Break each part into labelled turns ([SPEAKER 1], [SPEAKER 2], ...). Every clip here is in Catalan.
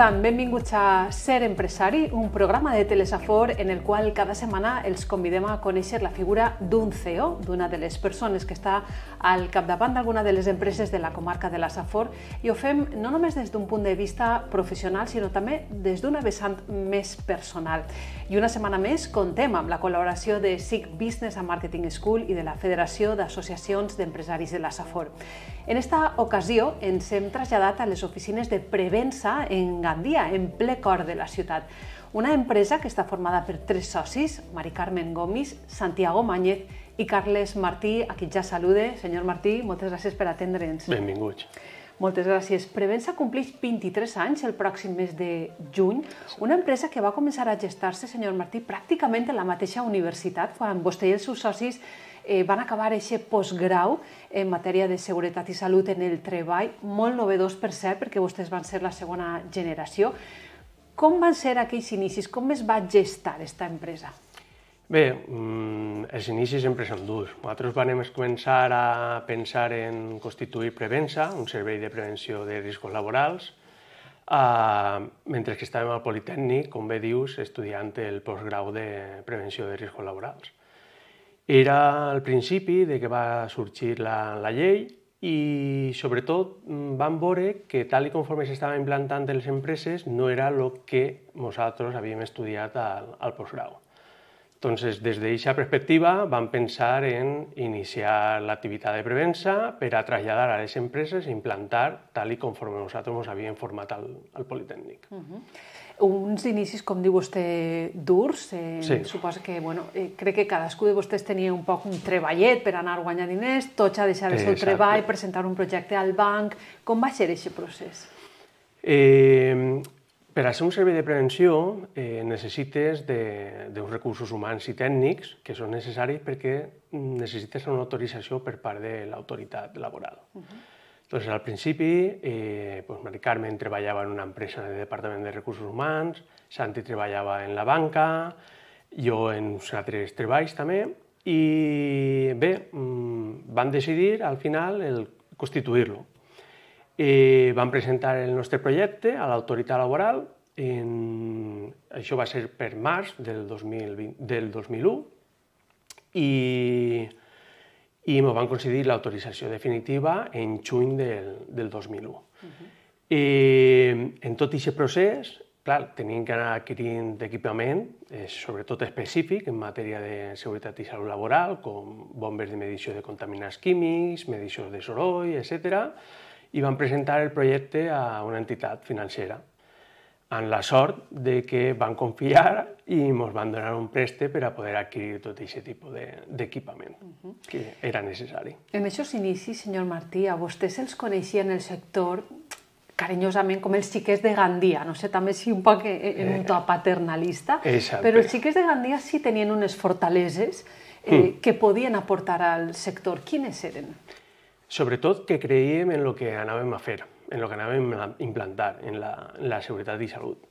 [SPEAKER 1] estan? Benvinguts a Ser Empresari, un programa de Telesafor en el qual cada setmana els convidem a conèixer la figura d'un CEO, d'una de les persones que està al capdavant d'alguna de les empreses de la comarca de la Safor i ho fem no només des d'un punt de vista professional, sinó també des d'una vessant més personal. I una setmana més contem amb la col·laboració de SIC Business and Marketing School i de la Federació d'Associacions d'Empresaris de la Safor. En esta ocasió ens hem traslladat a les oficines de Prevensa en Gandia, en ple cor de la ciutat. Una empresa que està formada per tres socis, Mari Carmen Gomis, Santiago Mañez i Carles Martí, a qui ja salude. Senyor Martí, moltes gràcies per atendre'ns. Benvinguts. Moltes gràcies. Prevensa compleix 23 anys el pròxim mes de juny. Una empresa que va començar a gestar-se, senyor Martí, pràcticament a la mateixa universitat, quan vostè i els seus socis eh, van acabar aquest postgrau en matèria de seguretat i salut en el treball, molt novedós per cert, perquè vostès van ser la segona generació. Com van ser aquells inicis? Com es va gestar aquesta empresa?
[SPEAKER 2] Bé, mm, els inicis sempre són durs. Nosaltres vam començar a pensar en constituir Prevensa, un servei de prevenció de riscos laborals, Uh, mentre que estàvem al Politécnic, com bé dius, estudiant el postgrau de prevenció de riscos laborals. Era al principi de que va sorgir la, la llei i sobretot mm, vam veure que tal i conforme s'estava implantant les empreses no era el que nosaltres havíem estudiat al, al postgrau. Entonces, des d'aquesta perspectiva vam pensar en iniciar l'activitat de prevença per a traslladar a les empreses i implantar tal i conforme nosaltres ens havíem format al, al Politécnic.
[SPEAKER 1] Uh -huh uns inicis, com diu vostè, durs. Eh, sí. Suposa que, bueno, eh, crec que cadascú de vostès tenia un poc un treballet per anar a guanyar diners, tots a deixar el seu Exacte. treball, presentar un projecte al banc... Com va ser aquest procés?
[SPEAKER 2] Eh, per a ser un servei de prevenció eh, necessites d'uns recursos humans i tècnics que són necessaris perquè necessites una autorització per part de l'autoritat laboral. Uh mhm. -huh doncs al principi, eh, doncs Mari Carmen treballava en una empresa de Departament de Recursos Humans, Santi treballava en la banca, jo en uns altres treballs també, i bé, mm, van decidir al final el constituir-lo. Eh, van presentar el nostre projecte a l'autoritat laboral, en... això va ser per març del, 2020, del 2001, i i me van concedir l'autorització definitiva en juny del, del 2001. Uh -huh. I en tot aquest procés, clar, tenien que anar adquirint equipament, eh, sobretot específic en matèria de seguretat i salut laboral, com bombes de medició de contaminants químics, medició de soroll, etc. i van presentar el projecte a una entitat financera amb la sort de que van confiar i ens van donar un preste per a poder adquirir tot aquest tipus d'equipament de, uh -huh. que era necessari.
[SPEAKER 1] En aquests inicis, senyor Martí, a vostès els en el sector carinyosament com els xiquets de Gandia, no sé també si un poc en un eh. to paternalista, eh, però els xiquets de Gandia sí tenien unes fortaleses eh, mm. que podien aportar al sector. Quines eren?
[SPEAKER 2] Sobretot que creiem en el que anàvem a fer en el que anàvem a implantar, en la, en la seguretat i salut.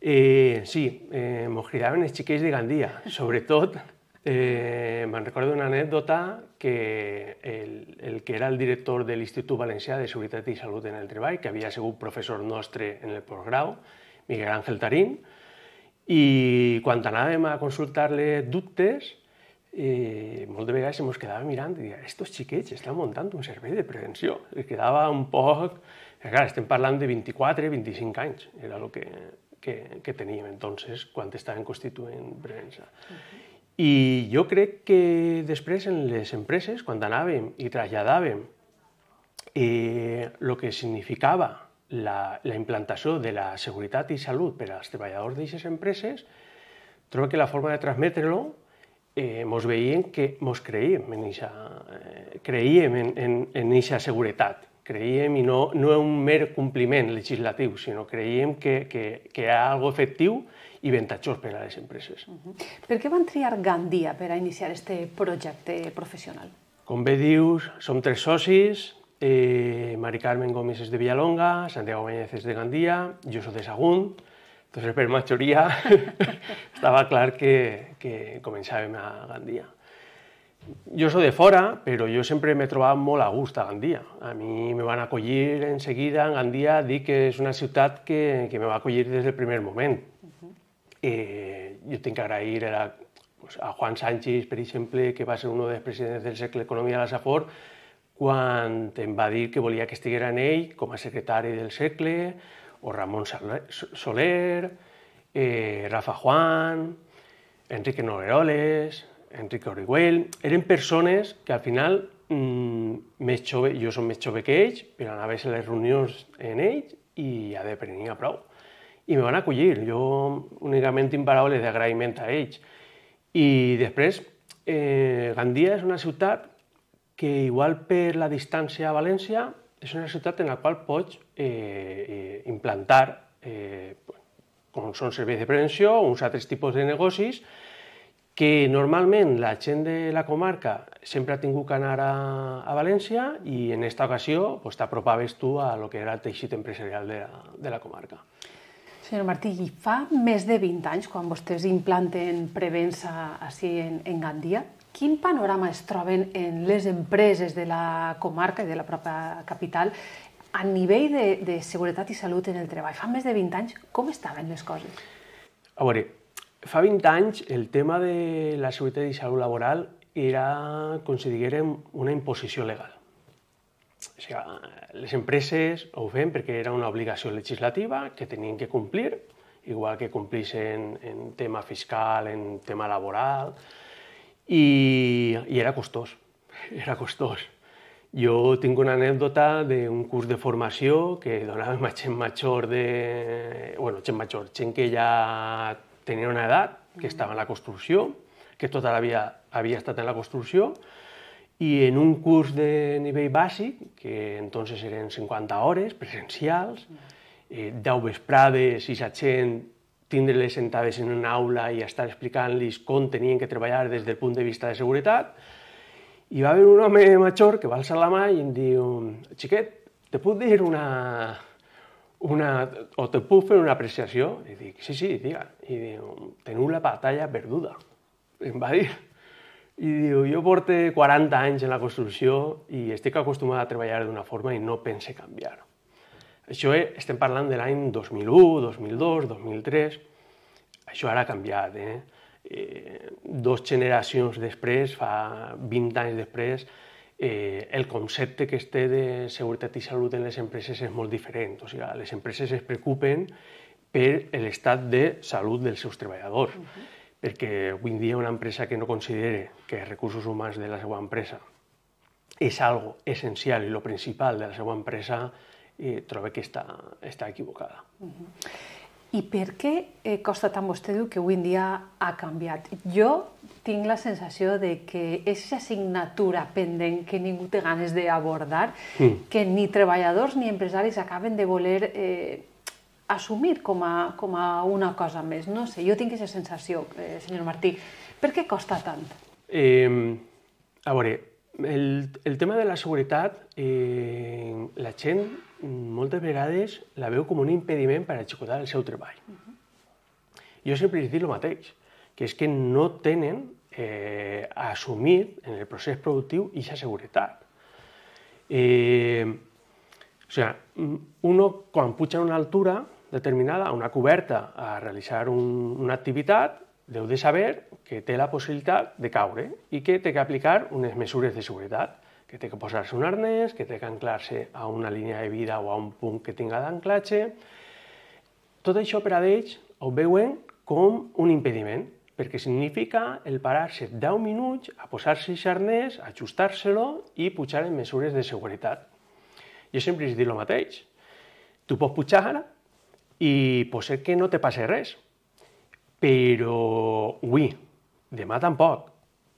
[SPEAKER 2] Eh, sí, eh, mos cridaven els xiquets de Gandia, sobretot Eh, me'n recordo una anècdota que el, el que era el director de l'Institut Valencià de Seguretat i Salut en el Treball, que havia sigut professor nostre en el postgrau, Miguel Ángel Tarín, i quan anàvem a consultar-li dubtes, eh, molt de vegades ens quedava mirant i deia, estos xiquets estan muntant un servei de prevenció. Es quedava un poc Clar, estem parlant de 24, 25 anys, era el que, que, que teníem entonces quan estàvem constituint Prensa. Uh -huh. I jo crec que després en les empreses, quan anàvem i traslladàvem eh, que significava la, la implantació de la seguretat i salut per als treballadors d'aquestes empreses, trobo que la forma de transmetre-lo eh, mos veien que mos creiem en eixa, eh, creiem en, en, en eixa seguretat creiem, i no, no és un mer compliment legislatiu, sinó creiem que, que, que hi ha algo efectiu i ventajós per a les empreses. Uh
[SPEAKER 1] mhm. -huh. Per què van triar Gandia per a iniciar aquest projecte professional?
[SPEAKER 2] Com bé dius, som tres socis, eh, Mari Carmen Gómez és de Villalonga, Santiago Bañez és de Gandia, jo soc de Sagunt, Entonces, per majoria, estava clar que, que començàvem a Gandia. Jo soc de fora, però jo sempre m'he trobat molt a gust a Gandia. A mi me van acollir en seguida, en Gandia dic que és una ciutat que, que me va acollir des del primer moment. Uh -huh. eh, jo tinc que agrair a, pues, a Juan Sánchez, per exemple, que va ser un dels presidents del Cercle d'Economia de la Safor, quan em va dir que volia que estiguera en ell com a secretari del Cercle, o Ramon Soler, eh, Rafa Juan, Enrique Nogueroles, Enrique Orihuel, eren persones que al final mmm, més jove, jo som més jove que ells, però anava a les reunions en ells i ja deprenia prou. I me van acollir, jo únicament tinc paraules d'agraïment a ells. I després, eh, Gandia és una ciutat que igual per la distància a València és una ciutat en la qual pots eh, eh implantar eh, com són serveis de prevenció o uns altres tipus de negocis que normalment la gent de la comarca sempre ha tingut que anar a, a València i en aquesta ocasió pues, t'apropaves tu a lo que era el teixit empresarial de la, de la comarca.
[SPEAKER 1] Senyor Martí, i fa més de 20 anys, quan vostès implanten Prevensa així en, en Gandia, quin panorama es troben en les empreses de la comarca i de la pròpia capital a nivell de, de seguretat i salut en el treball? Fa més de 20 anys, com estaven les coses?
[SPEAKER 2] A veure, Fa 20 anys el tema de la seguretat i salut laboral era, considerem, una imposició legal. O sigui, les empreses ho fem perquè era una obligació legislativa que tenien que complir, igual que complissin en tema fiscal, en tema laboral, i, i era costós, era costós. Jo tinc una anècdota d'un curs de formació que donàvem a gent major de... bueno, gent major, gent que ja tenia una edat, que estava en la construcció, que tota la vida havia estat en la construcció, i en un curs de nivell bàsic, que entonces eren 50 hores presencials, eh, 10 vesprades i la gent tindre-les sentades en una aula i estar explicant-los com tenien que treballar des del punt de vista de seguretat, i va haver un home major que va alçar la mà i em diu, xiquet, te puc dir una, una, o te puc fer una apreciació? I dic, sí, sí, diga. I diu, teniu la batalla perduda, em va dir. I diu, jo porto 40 anys en la construcció i estic acostumat a treballar d'una forma i no pense canviar. Això estem parlant de l'any 2001, 2002, 2003. Això ara ha canviat, eh? eh? Dos generacions després, fa 20 anys després, eh, el concepte que es té de seguretat i salut en les empreses és molt diferent. O sigui, les empreses es preocupen per l'estat de salut dels seus treballadors. Uh -huh. Perquè avui dia una empresa que no considere que els recursos humans de la seva empresa és algo essencial i lo principal de la seva empresa, eh, troba que està, està equivocada.
[SPEAKER 1] Uh -huh. I per què eh, costa tant, vostè diu, que avui en dia ha canviat? Jo tinc la sensació de que és aquesta assignatura pendent que ningú té ganes d'abordar, mm. que ni treballadors ni empresaris acaben de voler eh, assumir com a, com a una cosa més. No sé, jo tinc aquesta sensació, eh, senyor Martí. Per què costa tant?
[SPEAKER 2] Eh, a veure, el, el tema de la seguretat, eh, la gent moltes vegades la veu com un impediment per executar el seu treball.
[SPEAKER 1] Uh -huh.
[SPEAKER 2] Jo sempre dic el mateix, que és que no tenen eh, assumit en el procés productiu i seguretat. Eh, o sigui, uno quan puja a una altura determinada, a una coberta, a realitzar un, una activitat, deu de saber que té la possibilitat de caure i que té que aplicar unes mesures de seguretat que té que posar-se un arnès, que té que anclar-se a una línia de vida o a un punt que tinga d'anclatge. Tot això per a ells ho veuen com un impediment, perquè significa el parar-se 10 minuts a posar-se arnès, ajustar-se-lo i pujar en mesures de seguretat. Jo sempre he dit el mateix. Tu pots pujar i pot ser que no te passi res, però avui, demà tampoc.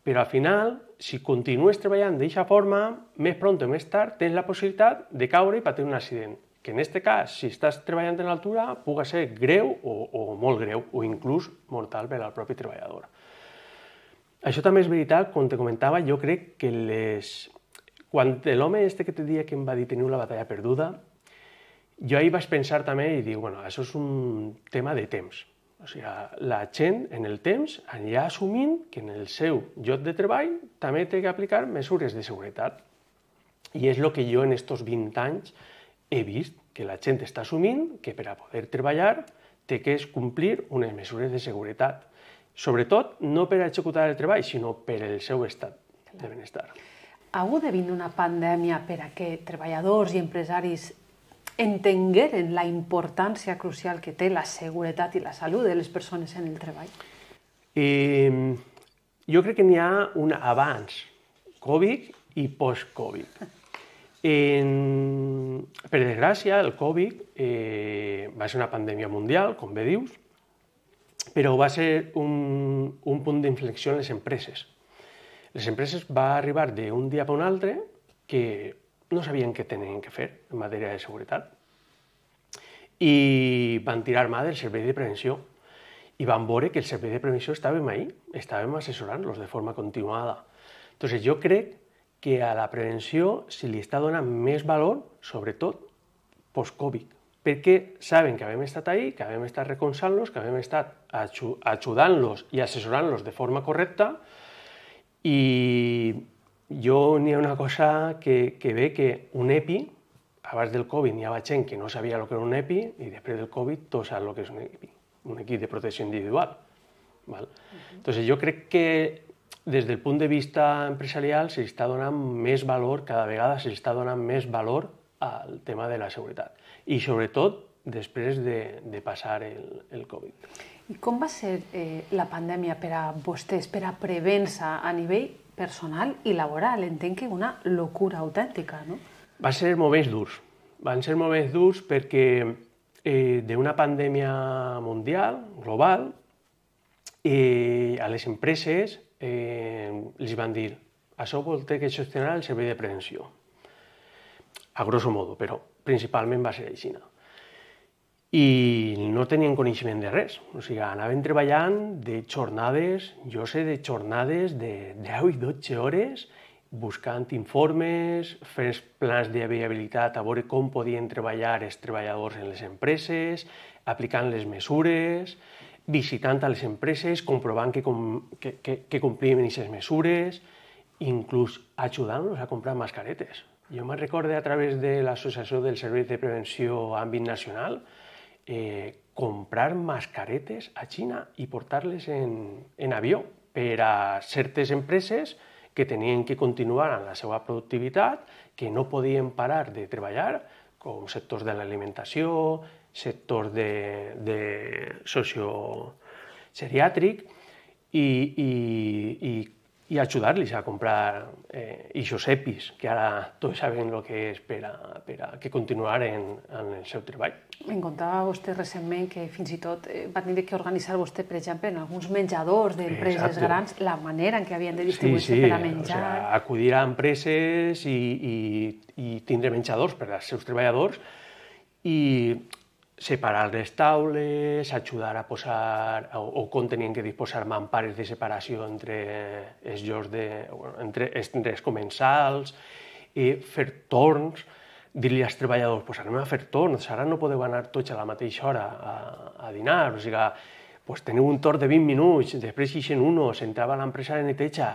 [SPEAKER 2] Però al final si continues treballant d'aquesta forma, més pront o més tard tens la possibilitat de caure i patir un accident que en aquest cas, si estàs treballant en altura, puga ser greu o, o molt greu, o inclús mortal per al propi treballador. Això també és veritat, com te comentava, jo crec que les... Quan l'home este que te dia que em va dir tenir la batalla perduda, jo ahir vaig pensar també i dic, bueno, això és un tema de temps. O sigui, la gent en el temps anirà assumint que en el seu lloc de treball també té que aplicar mesures de seguretat. I és el que jo en aquests 20 anys he vist, que la gent està assumint que per a poder treballar té que complir unes mesures de seguretat. Sobretot, no per a executar el treball, sinó per al seu estat Clar. de benestar.
[SPEAKER 1] Ha hagut de vindre una pandèmia per a que treballadors i empresaris entengueren la importància crucial que té la seguretat i la salut de les persones en el treball?
[SPEAKER 2] Eh, jo crec que n'hi ha un abans, Covid i post-Covid. per desgràcia, el Covid eh, va ser una pandèmia mundial, com bé dius, però va ser un, un punt d'inflexió en les empreses. Les empreses va arribar d'un dia per un altre que no sabían qué tenían que hacer en materia de seguridad. Y van a tirar más del Servicio de Prevención y van ver que el Servicio de Prevención estaba ahí, estaba asesorando los de forma continuada. Entonces, yo creo que a la prevención se le está dando más valor, sobre todo post-Covid, porque saben que habíamos está ahí, que habíamos estat está que me está ayudándolos los y de forma correcta Y jo n'hi ha una cosa que, que ve que un EPI, abans del Covid n'hi havia gent que no sabia el que era un EPI i després del Covid tots saben el que és un EPI, un equip de protecció individual. Val? Uh -huh. Entonces, jo crec que des del punt de vista empresarial se està donant més valor, cada vegada se està donant més valor al tema de la seguretat. I sobretot després de, de passar el, el Covid.
[SPEAKER 1] I com va ser eh, la pandèmia per a vostès, per a prevença a nivell personal i laboral. Entenc que una locura autèntica, no?
[SPEAKER 2] Va ser moments durs. Van ser moments durs perquè eh, d'una pandèmia mundial, global, eh, a les empreses eh, els van dir això vol dir que gestionar el servei de prevenció. A grosso modo, però principalment va ser a Xina i no tenien coneixement de res. O sigui, anaven treballant de jornades, jo sé de jornades de 10 i 12 hores, buscant informes, fent plans de viabilitat a veure com podien treballar els treballadors en les empreses, aplicant les mesures, visitant a les empreses, comprovant que, com, que, que, que complien aquestes mesures, inclús ajudant-los a comprar mascaretes. Jo me'n recorde a través de l'Associació del Servei de Prevenció Àmbit Nacional, Eh, comprar mascaretes a China y portarles en, avión para ciertas empresas certes que tenían que continuar amb la seva productividad que no podían parar de trabajar, con sectores de la alimentación, de, de socio geriátric y i ajudar-los a comprar eh, ixos EPIs, que ara tots saben lo que és per a, per a que continuar en, en el seu treball.
[SPEAKER 1] Em contava vostè recentment que fins i tot va eh, va tenir que organitzar vostè, per exemple, en alguns menjadors d'empreses grans, la manera en què havien de distribuir-se sí, sí, per a menjar. O sea,
[SPEAKER 2] acudir a empreses i, i, i tindre menjadors per als seus treballadors i separar les taules, ajudar a posar o, o com tenien que disposar mampares de separació entre els llocs de, entre els comensals, i fer torns, dir-li als treballadors, pues anem a fer torns, ara no podeu anar tots a la mateixa hora a, a dinar, o sigui, pues teniu un torn de 20 minuts, després ixen unos, s'entrava a l'empresa de neteja,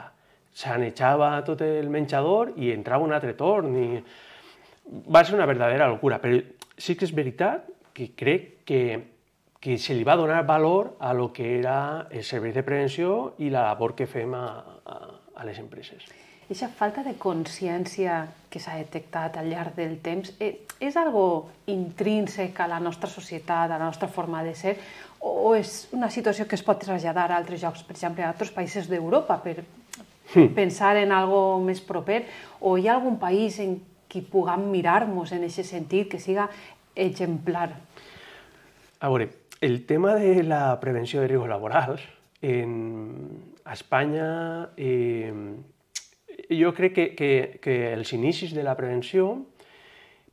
[SPEAKER 2] sanejava tot el menjador i entrava un altre torn. I... Va ser una verdadera locura, però sí que és veritat que crec que, que se li va donar valor a lo que era el servei de prevenció i la labor que fem a, a, a les empreses.
[SPEAKER 1] Esa falta de consciència que s'ha detectat al llarg del temps eh, és algo intrínsec a la nostra societat, a la nostra forma de ser, o és una situació que es pot traslladar a altres jocs, per exemple, a altres països d'Europa, per hmm. pensar en algo més proper, o hi ha algun país en qui puguem mirar-nos en aquest sentit, que siga ejemplar.
[SPEAKER 2] A veure, el tema de la prevenció de riesgos laborals en, España, Espanya eh, jo crec que, que, que els inicis de la prevenció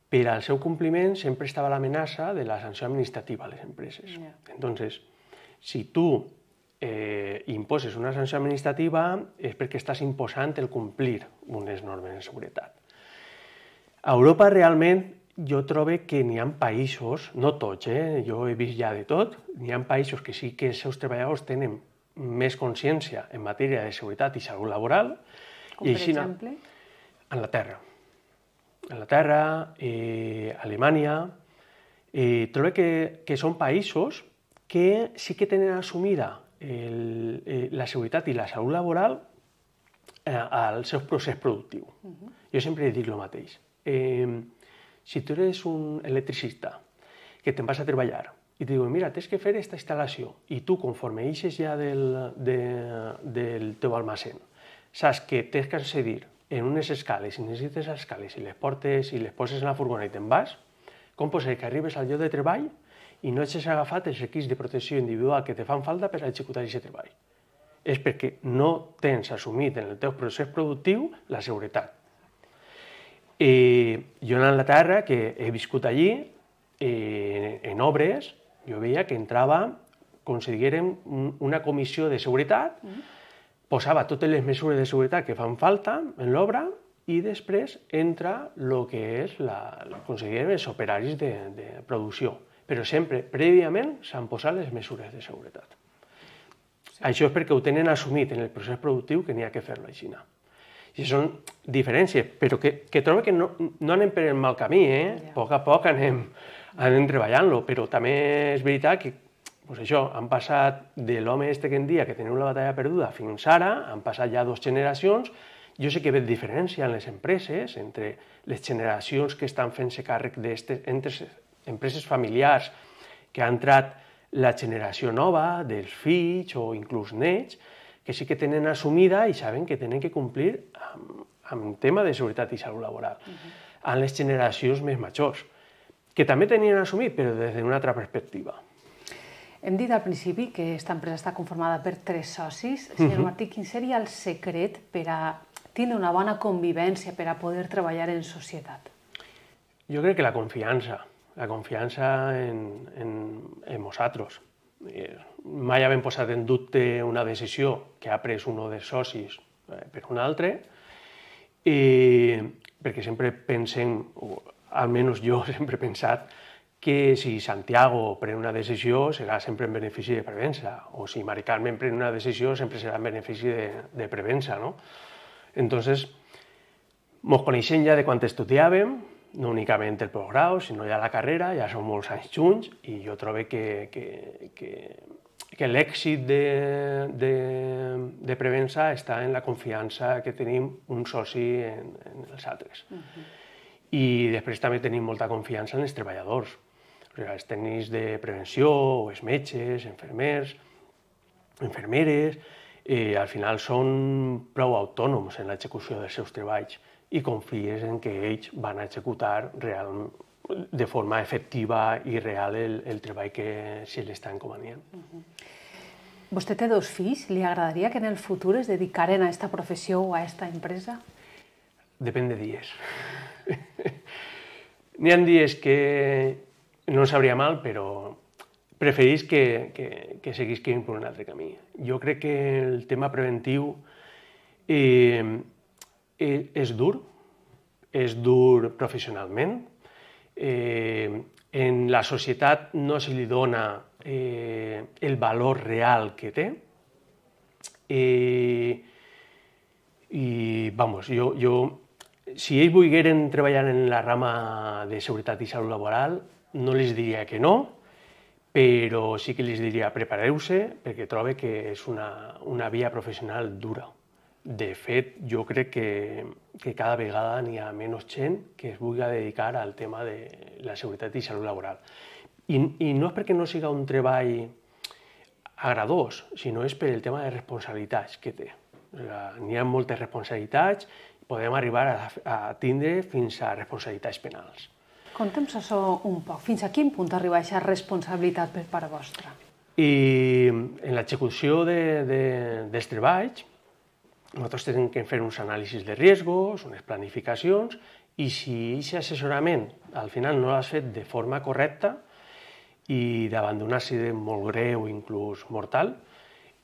[SPEAKER 2] per al seu compliment sempre estava l'amenaça de la sanció administrativa a les empreses. Yeah. Entonces, si tu eh, imposes una sanció administrativa és perquè estàs imposant el complir unes normes de seguretat. A Europa realment jo trobo que n'hi ha països, no tots, eh? jo he vist ja de tot, n'hi ha països que sí que els seus treballadors tenen més consciència en matèria de seguretat i salut laboral. Com i per Xina, exemple? la Terra, eh, Alemanya... Eh, trobo que, que són països que sí que tenen assumida el, eh, la seguretat i la salut laboral eh, al seu procés productiu. Uh -huh. Jo sempre dic el mateix. Eh, si tu eres un electricista que te'n vas a treballar i te diuen, mira, tens que fer aquesta instal·lació i tu, conforme eixes ja del, de, del teu almacén, saps que tens que accedir en unes escales, si necessites escales, i les portes i les poses en la furgona i te'n vas, com pot ser que arribes al lloc de treball i no hagis agafat els equips de protecció individual que te fan falta per a executar aquest treball? És perquè no tens assumit en el teu procés productiu la seguretat. I eh, jo a Anglaterra, que he viscut allí, i eh, en obres, jo veia que entrava, com si diguérem, una comissió de seguretat, mm. posava totes les mesures de seguretat que fan falta en l'obra i després entra el que és la, com si diguérem, els operaris de, de producció. Però sempre, prèviament, s'han posat les mesures de seguretat. Sí. Això és perquè ho tenen assumit en el procés productiu que n'hi ha que fer-lo a Xina. I són diferències, però que, que trobo que no, no anem per el mal camí, eh? Yeah. A poc a poc anem, anem treballant-lo, però també és veritat que pues això, han passat de l'home este que en dia que teniu la batalla perduda fins ara, han passat ja dues generacions, jo sé que ve diferència en les empreses entre les generacions que estan fent-se càrrec d'aquestes entre empreses familiars que ha entrat la generació nova dels fills o inclús nets, que sí que tenen assumida i saben que tenen que complir amb, amb tema de seguretat i salut laboral. Uh -huh. En les generacions més majors, que també tenien assumit, però des d'una altra perspectiva.
[SPEAKER 1] Hem dit al principi que aquesta empresa està conformada per tres socis. Senyor uh -huh. Martí, quin seria el secret per a tindre una bona convivència, per a poder treballar en societat?
[SPEAKER 2] Jo crec que la confiança, la confiança en, en, en nosaltres. Eh, mai havent posat en dubte una decisió que ha pres un dels socis eh, per un altre, i, perquè sempre pensem, o almenys jo sempre he pensat, que si Santiago pren una decisió serà sempre en benefici de Prevença, o si Mari Carmen pren una decisió sempre serà en benefici de, de Prevença, no? Entonces, mos coneixem ja de quan estudiàvem, no únicament el postgrau, sinó ja la carrera, ja som molts anys junts, i jo trobo que, que, que que l'èxit de, de, de Prevensa està en la confiança que tenim un soci en, en els altres. Uh mhm. -huh. I després també tenim molta confiança en els treballadors, o sigui, els tècnics de prevenció, o els metges, enfermers, enfermeres, eh, al final són prou autònoms en l'execució dels seus treballs i confies en que ells van executar real, de forma efectiva i real el, el treball que se li està encomanant.
[SPEAKER 1] Uh -huh. Vostè té dos fills. Li agradaria que en el futur es dedicaren a aquesta professió o a aquesta empresa?
[SPEAKER 2] Depèn de dies. N'hi ha dies que no sabria mal, però preferís que, que, que que per un altre camí. Jo crec que el tema preventiu eh, eh és dur, és dur professionalment, eh, en la societat no se li dona eh, el valor real que té. Eh, I, vamos, jo, jo, si ells volgueren treballar en la rama de seguretat i salut laboral, no les diria que no, però sí que les diria prepareu-se perquè trobe que és una, una via professional dura. De fet, jo crec que, que cada vegada n'hi ha menys gent que es vulgui dedicar al tema de la seguretat i salut laboral. I, I no és perquè no siga un treball agradós, sinó és per el tema de responsabilitats que té. O sigui, n'hi ha moltes responsabilitats, podem arribar a, a tindre fins a responsabilitats penals.
[SPEAKER 1] Conta'm això un poc. Fins a quin punt arriba aquesta responsabilitat per part vostra?
[SPEAKER 2] I en l'execució de, de, dels treballs, nosaltres hem de fer uns anàlisis de riscos, unes planificacions, i si aquest assessorament al final no l'has fet de forma correcta i davant d'un accident molt greu, inclús mortal,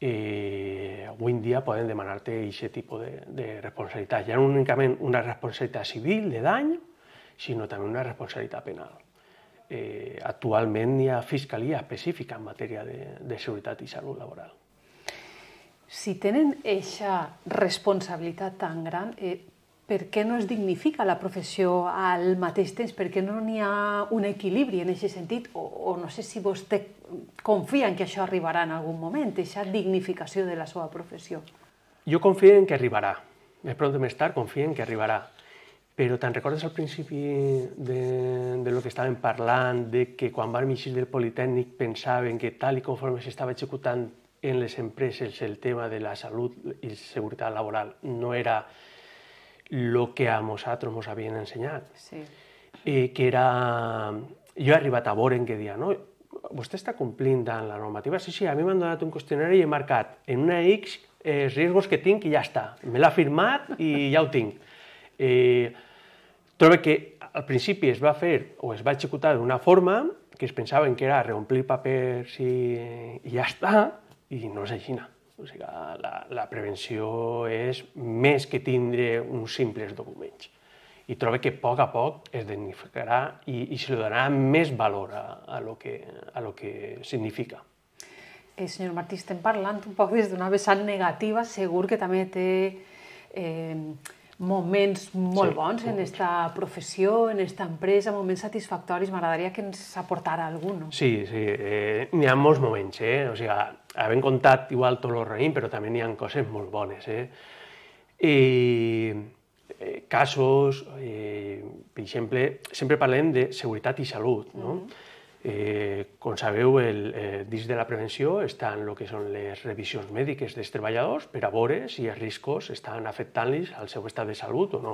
[SPEAKER 2] eh, avui en dia poden demanar-te aquest tipus de, de responsabilitat. Ja no únicament una responsabilitat civil de dany, sinó també una responsabilitat penal. Eh, actualment hi ha fiscalia específica en matèria de, de seguretat i salut laboral
[SPEAKER 1] si tenen eixa responsabilitat tan gran, eh, per què no es dignifica la professió al mateix temps? Per què no n'hi ha un equilibri en aquest sentit? O, o no sé si vostè confia en que això arribarà en algun moment, aquesta dignificació de la seva professió.
[SPEAKER 2] Jo confio en que arribarà. Més pront o més tard confio en que arribarà. Però te'n recordes al principi de, de lo que estàvem parlant, de que quan vam eixir del Politécnic pensaven que tal i conforme s'estava executant en les empreses el tema de la salut i seguretat laboral no era el que a nosaltres ens havien ensenyat. Sí. Eh, que era... Jo he arribat a veure en què dia, no? Vostè està complint amb la normativa? Sí, sí, a mi m'han donat un qüestionari i he marcat en una X eh, els riscos que tinc i ja està. Me l'ha firmat i ja ho tinc. Eh, trobo que al principi es va fer o es va executar d'una forma que es pensaven que era reomplir papers i, i ja està, i no és així. O sigui, la, la prevenció és més que tindre uns simples documents. I trobo que a poc a poc es denificarà i, i se li donarà més valor a, a, lo que, a lo que significa.
[SPEAKER 1] Eh, senyor Martí, estem parlant un poc des d'una vessant negativa, segur que també té eh, moments molt sí, bons en esta professió, en esta empresa, moments satisfactoris. M'agradaria que ens aportara algun. No?
[SPEAKER 2] Sí, sí, eh, n'hi ha molts moments, eh? O sigui, havem contat igual tot el raïm, però també n'hi ha coses molt bones, eh? I eh, casos, eh, per exemple, sempre parlem de seguretat i salut, no? Uh mm-hmm. -huh Eh, com sabeu, el, eh, dins de la prevenció estan el que són les revisions mèdiques dels treballadors per a veure si els riscos estan afectant-los al seu estat de salut o no.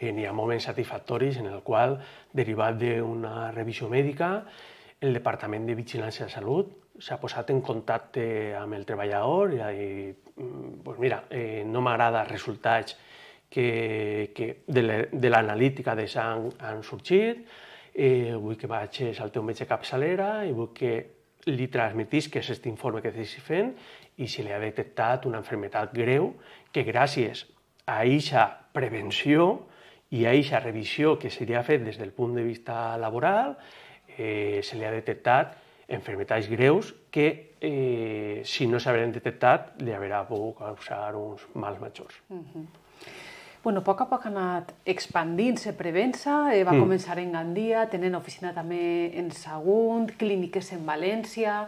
[SPEAKER 2] Eh, N'hi ha moments satisfactoris en el qual, derivat d'una revisió mèdica, el Departament de Vigilància de Salut s'ha posat en contacte amb el treballador i ha dit, mm, pues mira, eh, no m'agrada els resultats que, que de l'analítica de sang han sorgit, eh, vull que vagis al teu metge capçalera i vull que li transmetis que és aquest informe que estàs fent i si li ha detectat una enfermetat greu, que gràcies a aquesta prevenció i a aquesta revisió que se li ha fet des del punt de vista laboral, eh, se li ha detectat enfermetats greus que, eh, si no s'haveren detectat, li haurà pogut causar uns mals majors.
[SPEAKER 1] Uh mm-hmm. -huh bueno, a poc a poc ha anat expandint-se Prevença, eh, va mm. començar en Gandia, tenen oficina també en Sagunt, clíniques en València...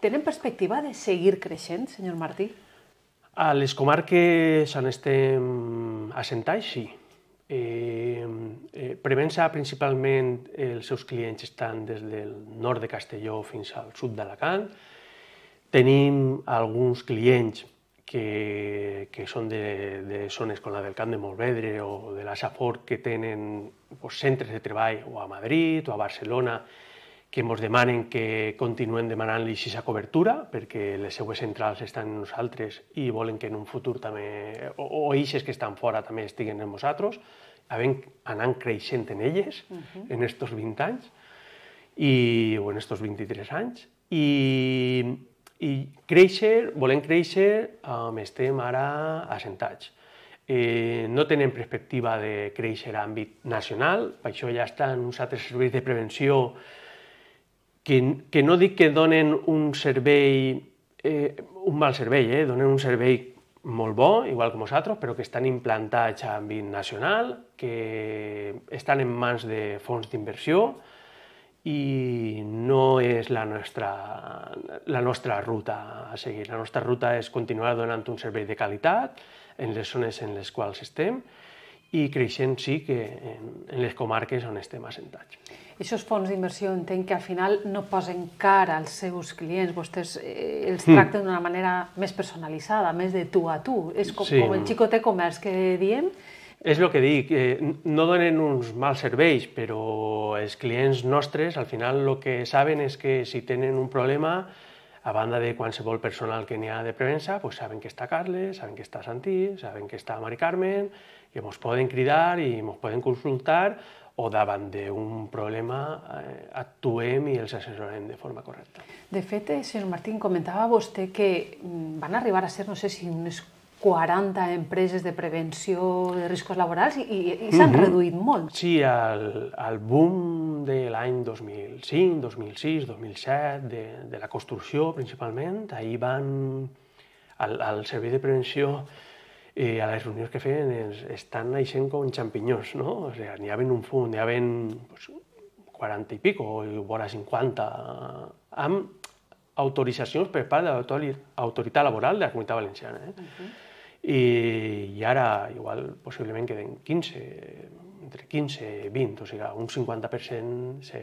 [SPEAKER 1] Tenen perspectiva de seguir creixent, senyor Martí?
[SPEAKER 2] A les comarques on estem assentats, sí. Eh, eh, Prevença, principalment, eh, els seus clients estan des del nord de Castelló fins al sud d'Alacant. Tenim alguns clients que, que són de, de zones com la del Camp de Morvedre o de la Safor que tenen pues, centres de treball o a Madrid o a Barcelona que ens demanen que continuem demanant-li aquesta cobertura perquè les seues centrals estan en nosaltres i volen que en un futur també, o, o eixes que estan fora també estiguen en nosaltres, anant creixent en elles uh -huh. en estos 20 anys i, o en estos 23 anys i i créixer, volem créixer, um, estem ara assentats. Eh, no tenen perspectiva de créixer a àmbit nacional, per això ja estan uns altres serveis de prevenció que, que no dic que donen un servei, eh, un mal servei, eh, donen un servei molt bo, igual que nosaltres, però que estan implantats a àmbit nacional, que estan en mans de fons d'inversió, i no és la nostra, la nostra ruta a seguir. La nostra ruta és continuar donant un servei de qualitat en les zones en les quals estem i creixent sí que en les comarques on estem assentats.
[SPEAKER 1] Aquests fons d'inversió entenc que al final no posen cara als seus clients, vostès eh, els hmm. tracten d'una manera més personalitzada, més de tu a tu. És com, sí. com el xicotè comerç que diem,
[SPEAKER 2] és el que dic, eh, no donen uns mals serveis, però els clients nostres al final el que saben és que si tenen un problema, a banda de qualsevol personal que n'hi ha de premsa, pues saben que està Carles, saben que està Santí, saben que està Mari Carmen, que ens poden cridar i ens poden consultar o davant d'un problema eh, actuem i els assessorem de forma correcta.
[SPEAKER 1] De fet, eh, senyor Martín, comentava vostè que mm, van arribar a ser, no sé si unes 40 empreses de prevenció de riscos laborals i, i s'han uh mhm. -huh.
[SPEAKER 2] reduït molt. Sí, el, el boom de l'any 2005, 2006, 2007, de, de la construcció principalment, ahir van al, al servei de prevenció i eh, a les reunions que feien es, estan naixent com xampinyons, no? O sigui, n'hi havia un fum, n'hi havia pues, 40 i pico, o vora 50, amb autoritzacions per part de l'autoritat laboral de la Comunitat Valenciana. Eh? Uh mhm. -huh i, i ara igual possiblement queden 15, entre 15 i 20, o sigui, un 50% se,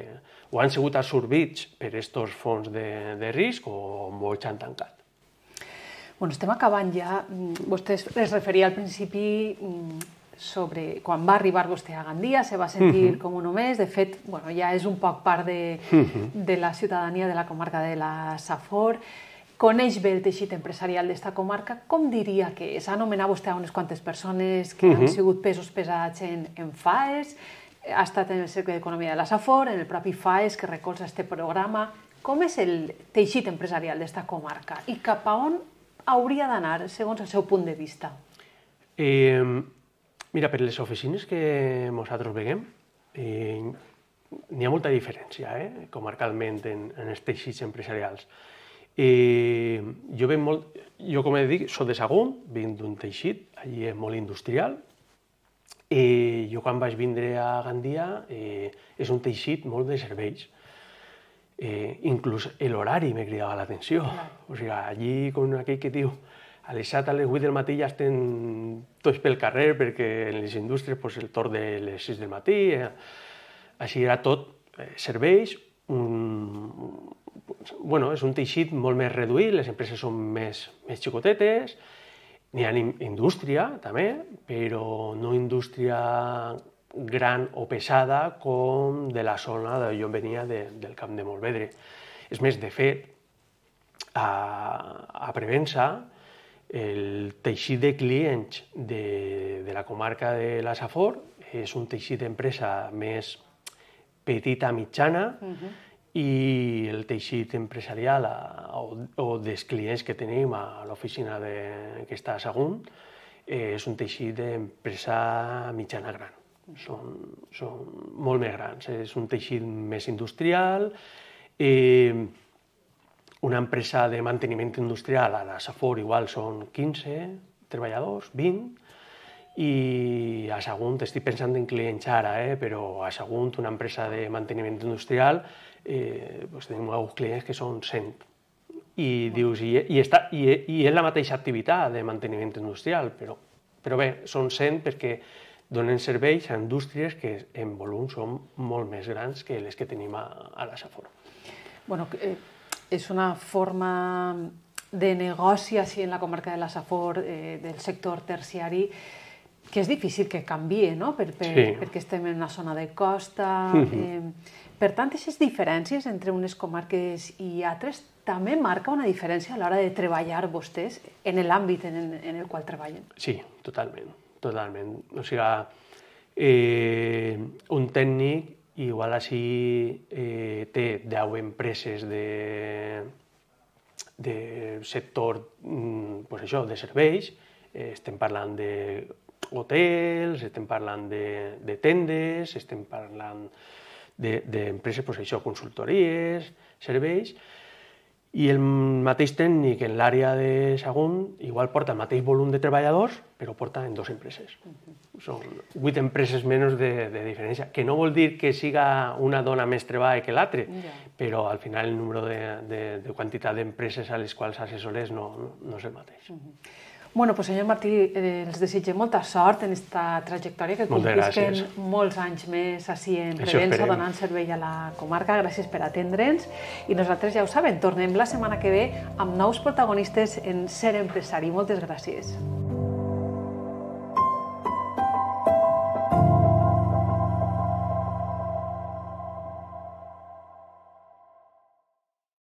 [SPEAKER 2] o han sigut absorbits per aquests fons de, de risc o molts han tancat.
[SPEAKER 1] Bueno, estem acabant ja. Mm, vostè es referia al principi mm, sobre quan va arribar vostè a Gandia, se va sentir uh mhm. -huh. com un només, de fet, bueno, ja és un poc part de, uh mhm. -huh. de la ciutadania de la comarca de la Safor coneix bé el teixit empresarial d'esta comarca, com diria que és? Ha anomenat vostè a unes quantes persones que uh -huh. han mhm. sigut pesos pesats en, en FAES, ha estat en el Cercle d'Economia de la Safor, en el propi FAES que recolza este programa. Com és el teixit empresarial d'esta comarca i cap a on hauria d'anar, segons el seu punt de vista?
[SPEAKER 2] Eh, mira, per les oficines que nosaltres veiem, eh, n'hi ha molta diferència eh, comarcalment en, en els teixits empresarials. I jo vinc molt... Jo, com he dit, soc de Sagunt, vinc d'un teixit, allí és molt industrial, i jo quan vaig vindre a Gandia eh, és un teixit molt de serveis. Eh, inclús l'horari me cridava l'atenció. O sigui, allí com aquell que diu a les 7 a les 8 del matí ja estem tots pel carrer perquè en les indústries pues, el torn de les 6 del matí... Eh, així era tot eh, serveis, un, bueno, és un teixit molt més reduït, les empreses són més, més xicotetes, n'hi ha indústria també, però no indústria gran o pesada com de la zona d'on jo venia de, del camp de Molvedre. És més, de fet, a, a Prevença, el teixit de clients de, de la comarca de la Safor és un teixit d'empresa més petita mitjana, uh -huh i el teixit empresarial a, eh, o, o dels clients que tenim a l'oficina que està a Sagunt eh, és un teixit d'empresa mitjana gran. Són, són molt més grans. És un teixit més industrial, eh, una empresa de manteniment industrial a la Safor igual són 15 treballadors, 20, i a Sagunt, estic pensant en clients ara, eh, però a Sagunt, una empresa de manteniment industrial, eh, pues doncs tenim alguns clients que són 100. I oh. dius, i, i, està, i, i és la mateixa activitat de manteniment industrial, però, però bé, són 100 perquè donen serveis a indústries que en volum són molt més grans que les que tenim a, a la Safor.
[SPEAKER 1] Bueno, eh, és una forma de negoci així en la comarca de la Safor, eh, del sector terciari, eh, que és difícil que canvie, no? Per, per, sí. perquè estem en una zona de costa... Uh mhm. -huh. eh, per tant, aquestes diferències entre unes comarques i altres també marca una diferència a l'hora de treballar vostès en l'àmbit en, en el qual treballen.
[SPEAKER 2] Sí, totalment, totalment. O sigui, eh, un tècnic igual així eh, té 10 empreses de, de sector mm, pues això, de serveis, eh, estem parlant de hotels, estem parlant de, de tendes, estem parlant d'empreses, de, pues això, consultories, serveis, i el mateix tècnic en l'àrea de segon igual porta el mateix volum de treballadors, però porta en dues empreses. Són vuit empreses menys de, de diferència, que no vol dir que siga una dona més treball que l'altra, però al final el número de, de, de quantitat d'empreses a les quals assessores no, no és el mateix.
[SPEAKER 1] Uh -huh. Bueno, pues senyor Martí, eh, els desitgem molta sort en aquesta trajectòria que complisquen molts anys més així en Revença, donant servei a la comarca. Gràcies per atendre'ns. I nosaltres ja ho saben, tornem la setmana que ve amb nous protagonistes en Ser Empresari. Moltes gràcies.